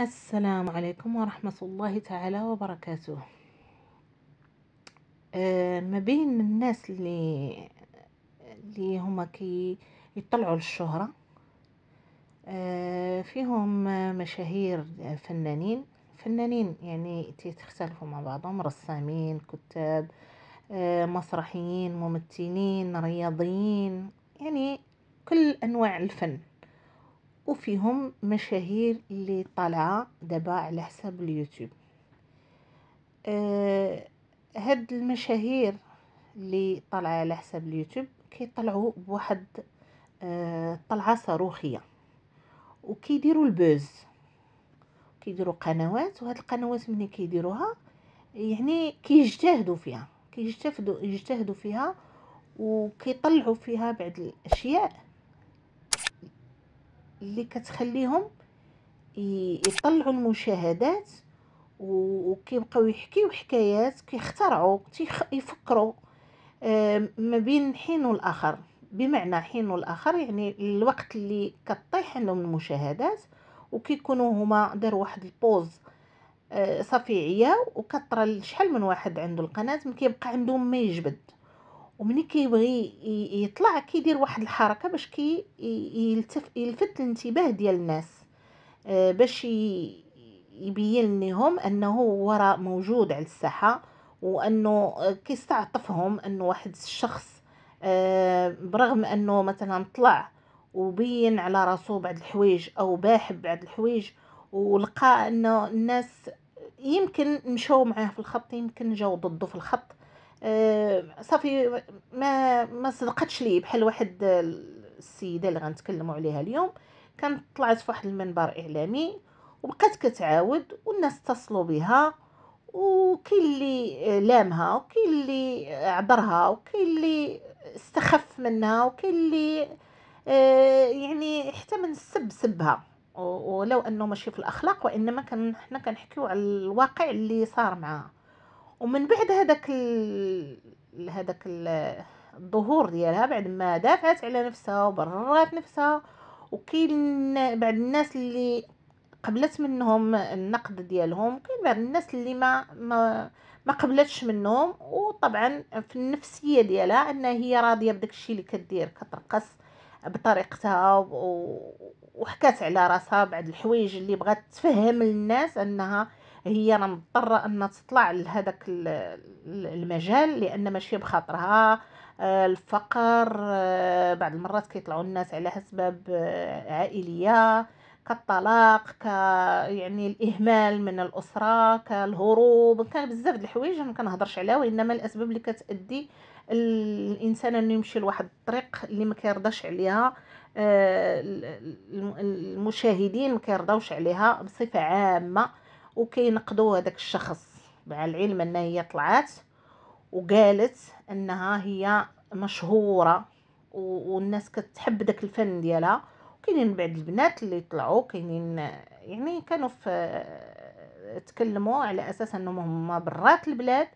السلام عليكم ورحمة الله تعالى وبركاته آه ما بين الناس اللي اللي هما كي يطلعوا للشهرة آه فيهم مشاهير فنانين فنانين يعني تختلفوا مع بعضهم رسامين كتاب آه مسرحيين ممثلين رياضيين يعني كل أنواع الفن وفيهم مشاهير اللي طالعة دابا على حساب اليوتيوب أه هاد المشاهير اللي طالعة على حساب اليوتيوب كيطلعوا بواحد أه طلعة صاروخية وكيديروا البوز كيديروا قنوات وهاد القنوات ملي كيديروها يعني كيجتهدوا فيها كيجتهدوا يجتهدوا فيها وكيطلعوا فيها بعض الاشياء اللي كتخليهم يطلعوا المشاهدات وكيبقاو يحكيو حكايات كيخترعوا يفكروا ما بين حين والاخر بمعنى حين والاخر يعني الوقت اللي كطيح عندهم المشاهدات وكيكونوا هما داروا واحد البوز آه، صافي عياو شحال من واحد عنده القناه ما كيبقى عندهم ما يجبد ومني كيبغي يطلع كيدير واحد الحركه باش كي يلتف يلفت الانتباه ديال الناس آه، باش يبين لهم انه هو موجود على الساحه وانه كيستعطفهم انه واحد الشخص آه، برغم انه مثلا طلع وبين على راسو بعض الحوايج او باح بعض الحوايج ولقى انه الناس يمكن مشاو معاه في الخط يمكن جاو ضده في الخط آه، صافي ما ما صدقتش لي بحال واحد السيده اللي غنتكلموا عليها اليوم كانت طلعت في واحد المنبر اعلامي وبقات كتعاود والناس اتصلوا بها وكاين اللي لامها وكاين اللي عبرها وكاين اللي استخف منها وكاين اللي آه، يعني حتى من السب سبها ولو انه ماشي في الاخلاق وانما كان حنا كنحكيو على الواقع اللي صار معاها ومن بعد هذاك ال... هذاك الظهور ديالها بعد ما دافعت على نفسها وبررات نفسها وكاين بعض الناس اللي قبلت منهم النقد ديالهم كاين بعض الناس اللي ما ما ما قبلتش منهم وطبعا في النفسيه ديالها ان هي راضيه بداك الشيء اللي كدير كترقص بطريقتها و... وحكات على راسها بعض الحوايج اللي بغات تفهم للناس انها هي انا مضطره ان تطلع لهذاك المجال لان ماشي بخاطرها آه، الفقر آه، بعض المرات كيطلعوا الناس على اسباب آه، عائليه كالطلاق ك يعني الاهمال من الاسره كالهروب كان بزاف د الحوايج ما كنهضرش عليها وانما الاسباب اللي كتادي الانسان انه يمشي لواحد الطريق اللي ما كيرضاش عليها المشاهدين ما كيرضاوش عليها بصفه عامه وكينقدوا هذاك الشخص مع العلم انها هي طلعت وقالت انها هي مشهوره والناس كتحب داك الفن ديالها كاينين بعض البنات اللي طلعوا كاينين يعني كانوا في تكلموا على اساس انهم هما برات البلاد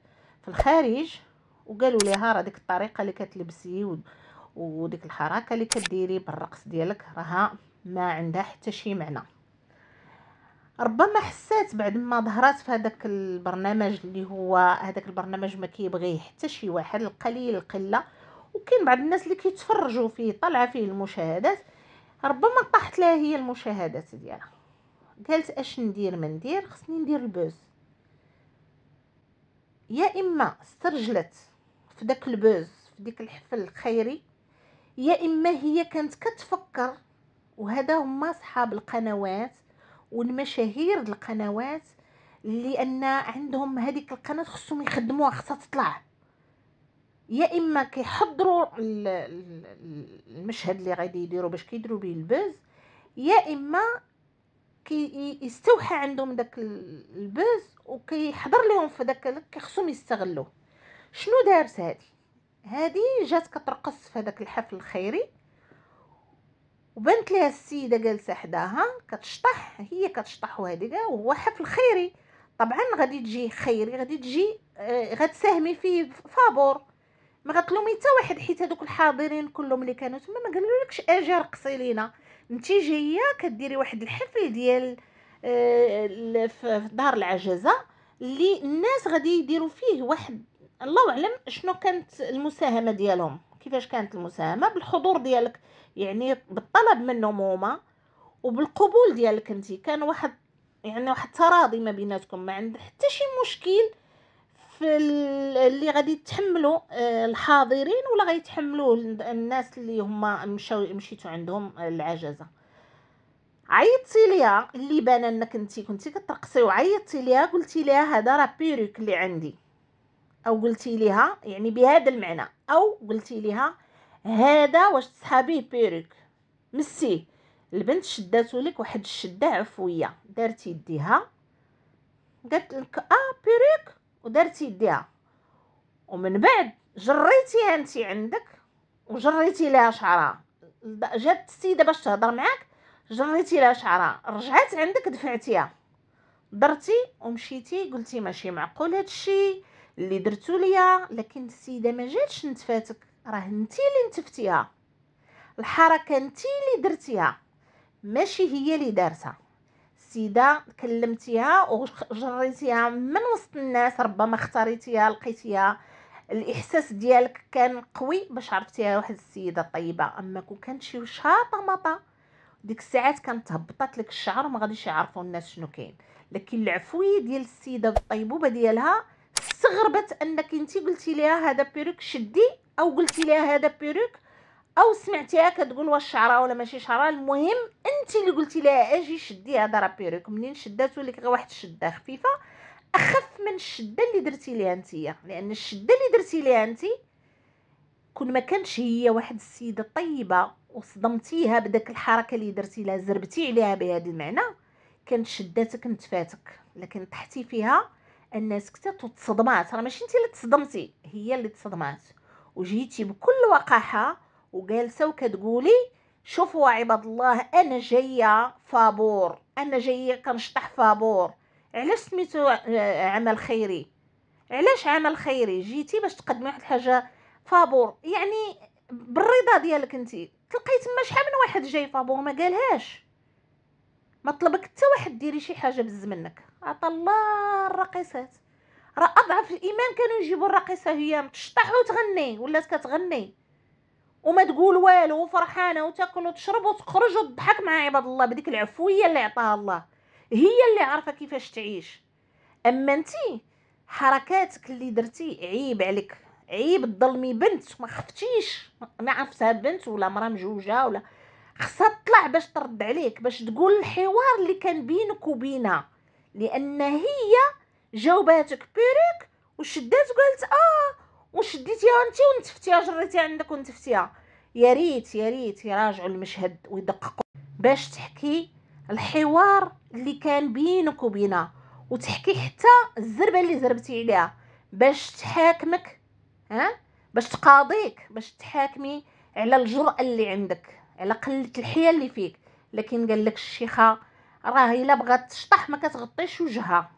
في الخارج وقالوا لها راه ديك الطريقه اللي كتلبسي وديك الحركه اللي كديري بالرقص ديالك راها ما عندها حتى شي معنى ربما حسات بعد ما ظهرت في هذاك البرنامج اللي هو هذاك البرنامج ما كيبغيه حتى شي واحد القليل القله وكاين بعض الناس اللي كيتفرجوا فيه طالعه فيه المشاهدات ربما طاحت لها هي المشاهدات ديالها قالت اش ندير ما ندير خصني ندير البوز يا اما استرجلت في داك البوز في ديك الحفل الخيري يا اما هي كانت كتفكر وهذا هما صحاب القنوات والمشاهير القنوات لان عندهم هذيك القناه خصهم يخدموها خصها تطلع يا اما كيحضروا المشهد اللي غادي يديروا باش كيديروا به البوز يا اما كيستوحى كي عندهم داك البوز وكيحضر لهم في داك كيخصهم يستغلوه شنو دارت هذه هذه جات كترقص في هذاك الحفل الخيري وبنت ليها السيده جالسه حداها كتشطح هي كتشطح وهذيك وهو حفل خيري طبعا غادي تجي خيري غادي تجي آه غتساهمي فيه فابور ما غتلومي حتى واحد حيت هذوك الحاضرين كلهم اللي كانوا تما ما قالولكش اجي رقصي لينا انت جايه كديري واحد الحفل ديال آه في دار العجزه اللي الناس غادي يديروا فيه واحد الله اعلم شنو كانت المساهمه ديالهم كيفاش كانت المساهمه بالحضور ديالك يعني بالطلب منهم هما وبالقبول ديالك انت كان واحد يعني واحد تراضي ما بيناتكم ما عند حتى شي مشكل في اللي غادي تحملوا آه، الحاضرين ولا غيتحملوه الناس اللي هما مشاو مشيتو عندهم آه، العجزه عيطتي ليها اللي بان انك انت كنتي كترقصي وعيطتي ليها قلتي ليها هذا راه بيروك اللي عندي او قلتي ليها يعني بهذا المعنى او قلتي ليها هذا واش تسحبيه بيرك مسيه البنت شداتو لك واحد الشده عفويه دارت يديها قالت لك اه بيريك ودارت يديها ومن بعد جريتيها انت عندك وجريتي لها شعرها جات السيده باش تهضر معاك جريتي لها شعرها رجعت عندك دفعتيها درتي ومشيتي قلتي ماشي معقول هادشي اللي درتو ليا لكن السيده ما جاتش نتفاتك راه انت اللي نتفتيها الحركه انت اللي درتيها ماشي هي اللي دارتها السيده كلمتيها وجريتيها من وسط الناس ربما اختاريتيها لقيتيها الاحساس ديالك كان قوي باش عرفتيها واحد السيده طيبه اما كون كانت شي وشها مطا ديك الساعات كانت هبطات لك الشعر وما غاديش يعرفوا الناس شنو كاين لكن العفويه ديال السيده الطيبوبه ديالها استغربت انك انت قلتي ليها هذا بيروك شدي او قلتي ليها هذا بيروك او سمعتيها كتقول واش شعره ولا ماشي شعره المهم انت اللي قلتي ليها اجي شدي هذا راه بيروك منين شداتو لك غير واحد الشده خفيفه اخف من الشده اللي درتي ليها نتيا لان الشده اللي درتي ليها انت كون ما كانش هي واحد السيده طيبه وصدمتيها بداك الحركه اللي درتي لها زربتي عليها بهذا المعنى كانت شداتك نتفاتك لكن طحتي فيها الناس سكتت وتصدمات راه ماشي انت اللي تصدمتي هي اللي تصدمات وجيتي بكل وقاحه وجالسه وكتقولي شوفوا عباد الله انا جايه فابور انا جايه كنشطح فابور علاش سميتو عمل خيري علاش عمل خيري جيتي باش تقدمي واحد الحاجه فابور يعني بالرضا ديالك انت تلقيت تما شحال من واحد جاي فابور ما قالهاش ما طلبك حتى واحد ديري شي حاجه منك عطى الله الراقصات راه اضعف الايمان كانوا يجيبوا الراقصه هي تشطح وتغني ولات كتغني وما تقول والو وفرحانه وتاكل وتشرب وتخرج وتضحك مع عباد الله بديك العفويه اللي عطاها الله هي اللي عارفه كيفاش تعيش اما انت حركاتك اللي درتي عيب عليك عيب تظلمي بنت ما خفتيش ما عرفتها بنت ولا مرا مجوجه ولا خصها تطلع باش ترد عليك باش تقول الحوار اللي كان بينك وبينها لان هي جاوباتك بيريك وشدات وقالت اه وشديتيها انت ونتفتيها جريتيها عندك ونتفتيها يا ريت يا ريت يراجعوا المشهد ويدققوا باش تحكي الحوار اللي كان بينك وبينها وتحكي حتى الزربه اللي زربتي عليها باش تحاكمك ها باش تقاضيك باش تحاكمي على الجرأة اللي عندك على قلة الحيل اللي فيك لكن قال لك الشيخه راه الا بغات تشطح ما كتغطيش وجهها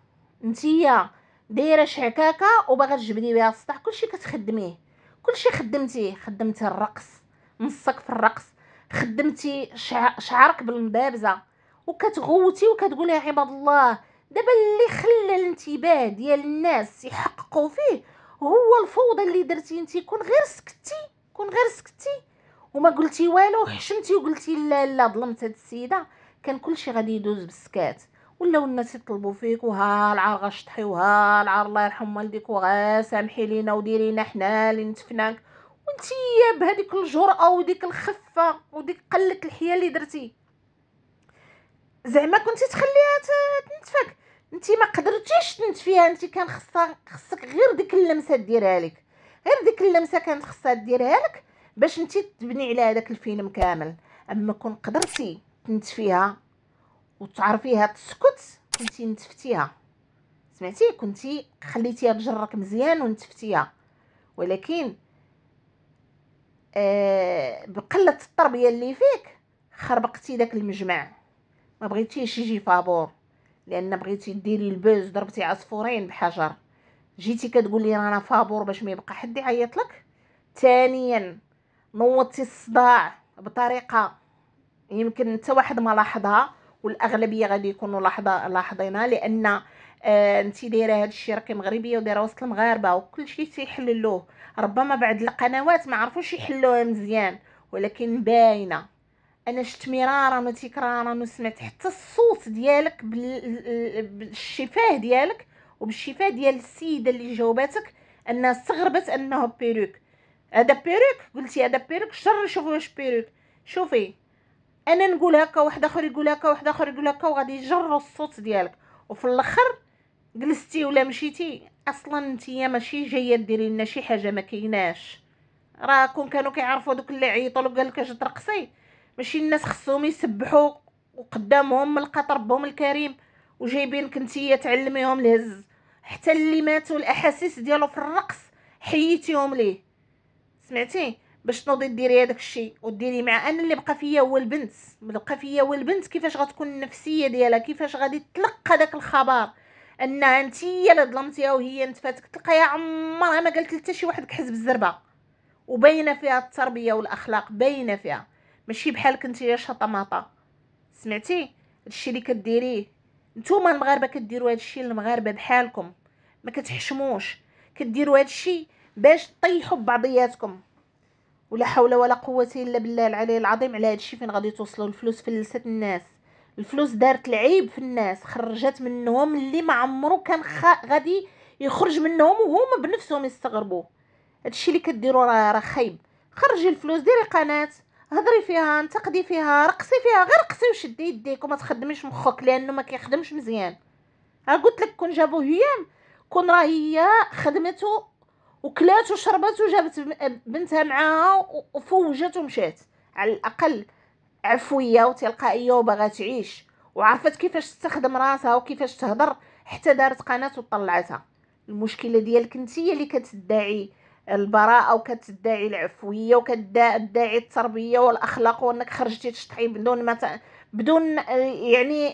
نتيا دايره شعكاكه وباغا تجبدي بها السطح كلشي كتخدميه كلشي خدمتيه خدمتي الرقص نصك في الرقص خدمتي شعرك بالمبابزه وكتغوتي وكتقولي عباد الله دابا اللي خلى الانتباه ديال الناس يحققوا فيه هو الفوضى اللي درتي انت كون غير سكتي كون غير سكتي وما قلتي والو حشمتي وقلتي لا لا ظلمت هاد السيده كان كلشي غادي يدوز بالسكات ولاو الناس يطلبوا فيك وها العار غشطحي وها العار الله يرحم والديك وغا سامحي لينا وديرينا حنا اللي نتفناك وانتي بهذيك الجرأة وديك الخفة وديك قلة الحياة اللي درتي زعما كنتي تخليها تنتفك انتي ما قدرتيش تنتفيها انتي كان خصها خصك غير ديك اللمسه ديرها لك غير ديك اللمسه كانت خصها ديرها لك باش انتي تبني على هذاك الفيلم كامل اما كون قدرتي تنتفيها وتعرفيها تسكت كنتي نتفتيها سمعتي كنتي خليتيها بجرك مزيان ونتفتيها ولكن آه بقله التربيه اللي فيك خربقتي داك المجمع ما بغيتيش يجي فابور لان بغيتي ديري البوز ضربتي عصفورين بحجر جيتي كتقولي رانا فابور باش ما يبقى حد يعيط لك ثانيا نوضتي الصداع بطريقه يمكن حتى واحد ما لاحظها والاغلبيه غادي يكونوا لاحظه لاحظينها لان آه، انت دايره هذا الشيء راكي مغربيه ودايره وسط المغاربه وكل شيء تيحللوه ربما بعد القنوات ما عرفوش يحلوها مزيان ولكن باينه انا شفت مرارا وتكرارا وسمعت حتى الصوت ديالك بالشفاه ديالك وبالشفاه ديال السيده اللي جاوباتك انها استغربت انه بيروك هذا بيروك قلتي هذا بيروك شر شوفي واش بيروك شوفي انا نقول هكا واحد اخر يقول هكا واحد اخر يقول هكا وغادي يجروا الصوت ديالك وفي الاخر جلستي ولا مشيتي اصلا نتيا ماشي جايه ديري لنا شي حاجه ما كيناش راه كون كانوا كيعرفوا دوك اللي عيطوا له قال لك اش ترقصي ماشي الناس خصهم يسبحوا وقدامهم ملقى ربهم الكريم وجايبينك نتيا تعلميهم الهز حتى اللي ماتوا الاحاسيس ديالو في الرقص حيتيهم ليه سمعتي باش تنوضي ديري هذاك الشيء وديري مع انا اللي بقى فيا هو البنت بقى فيا هو البنت كيفاش غتكون النفسيه ديالها كيفاش غادي تلقى داك الخبر انها انت هي اللي ظلمتيها وهي نتفاتك تلقايها عمرها ما قالت لتا شي واحد كحزب بالزربه وباينه فيها التربيه والاخلاق باينه فيها ماشي بحالك انت يا شطماطه سمعتي الشيء اللي كديريه نتوما المغاربه كديروا الشيء للمغاربه بحالكم ما كتحشموش كديروا الشيء باش تطيحوا بعضياتكم ولا حول ولا قوه الا بالله العلي العظيم على هادشي فين غادي توصلوا الفلوس فلست الناس الفلوس دارت العيب في الناس خرجت منهم اللي ما عمرو كان خ... غادي يخرج منهم وهما بنفسهم يستغربوا هادشي اللي كديروا راه را خايب خرجي الفلوس ديري قناه هضري فيها انتقدي فيها رقصي فيها غير رقصي وشدي يديك وما تخدميش مخك لانه ما كيخدمش مزيان ها قلت لك كون جابوه هيام كون راه هي خدمته وكلات وشربت وجابت بنتها معاها وفوجت ومشات على الاقل عفويه وتلقائيه وباغا تعيش وعرفت كيفاش تستخدم راسها وكيفاش تهضر حتى دارت قناه وطلعتها المشكله ديالك انت هي اللي كتدعي البراءه وكتدعي العفويه وكتدعي التربيه والاخلاق وانك خرجتي تشطحي بدون ما ت... بدون يعني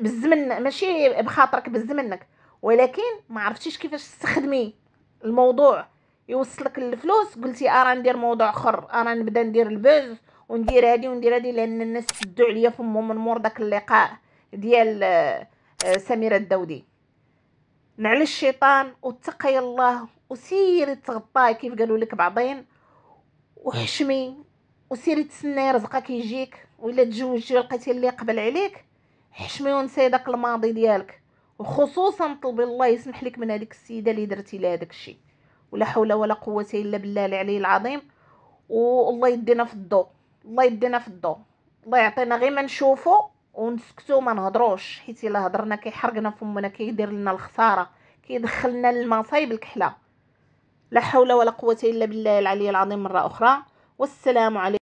بالزمن ماشي بخاطرك بالزمنك ولكن ما عرفتيش كيفاش تستخدمي الموضوع يوصلك الفلوس قلتي ارا ندير موضوع اخر ارا نبدا ندير البوز وندير هادي وندير هادي لان الناس شدوا عليا فمهم من مور داك اللقاء ديال آه، سميره الدودي نعل الشيطان واتقي الله وسيري تغطاي كيف قالوا لك بعضين وحشمي وسيري تسناي رزقك يجيك ولا تزوجتي لقيتي اللي قبل عليك حشمي ونسي داك الماضي ديالك وخصوصا طلبي الله يسمح لك من هذيك السيده اللي درتي لها داك الشيء ولا حول ولا قوه الا بالله العلي العظيم والله يدينا في الضو الله يدينا في الضو الله يعطينا غير ما نشوفه ونسكتو ما نهضروش حيت الا هضرنا كيحرقنا فمنا كيدير لنا الخساره كيدخلنا للمصايب الكحله لا حول ولا قوه الا بالله العلي العظيم مره اخرى والسلام عليكم